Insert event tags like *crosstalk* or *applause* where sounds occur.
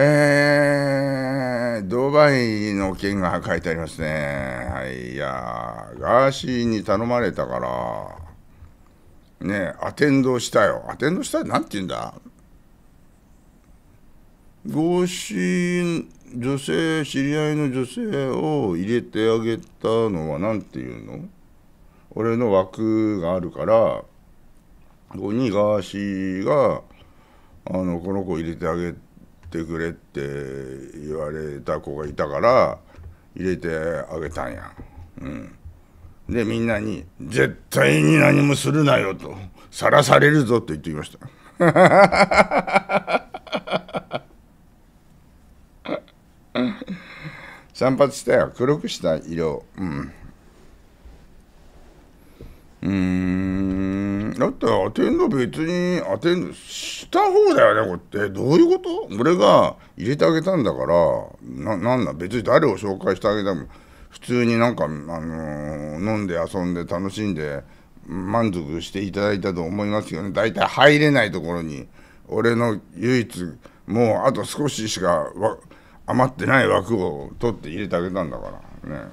えー、ドバイの件が書いてありますね。はい、いやガーシーに頼まれたから、ね、アテンドしたよ。アテンドしたなんて言うんだ合ー女性、知り合いの女性を入れてあげたのは何て言うの俺の枠があるから、ここにガーシーが、あの、この子入れてあげて、ってくれって言われた子がいたから入れてあげたんや、うん、でみんなに「絶対に何もするなよ」と「さらされるぞ」と言ってきました *laughs* 散髪したよ黒くした色うんうんだって当てんの別に当てんのした方だよねこれってどういうこと俺が入れてあげたんだからななんだ別に誰を紹介してあげたも普通になんか、あのー、飲んで遊んで楽しんで満足していただいたと思いますよね大体入れないところに俺の唯一もうあと少ししか余ってない枠を取って入れてあげたんだからね。